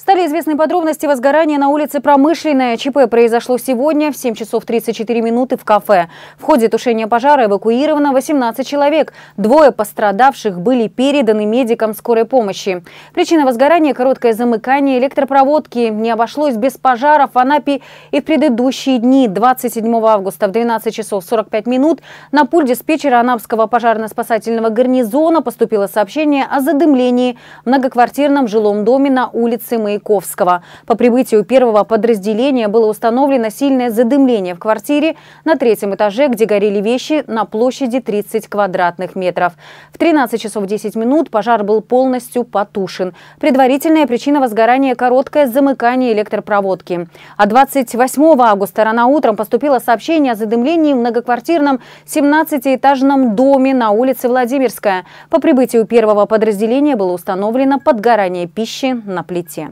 Стали известны подробности возгорания на улице Промышленная. ЧП произошло сегодня в 7 часов 34 минуты в кафе. В ходе тушения пожара эвакуировано 18 человек. Двое пострадавших были переданы медикам скорой помощи. Причина возгорания – короткое замыкание электропроводки. Не обошлось без пожаров в Анапе и в предыдущие дни. 27 августа в 12 часов 45 минут на пульт диспетчера Анапского пожарно-спасательного гарнизона поступило сообщение о задымлении в многоквартирном жилом доме на улице Мы Маяковского. По прибытию первого подразделения было установлено сильное задымление в квартире на третьем этаже, где горели вещи на площади 30 квадратных метров. В 13 часов 10 минут пожар был полностью потушен. Предварительная причина возгорания – короткое замыкание электропроводки. А 28 августа рано утром поступило сообщение о задымлении в многоквартирном 17-этажном доме на улице Владимирская. По прибытию первого подразделения было установлено подгорание пищи на плите.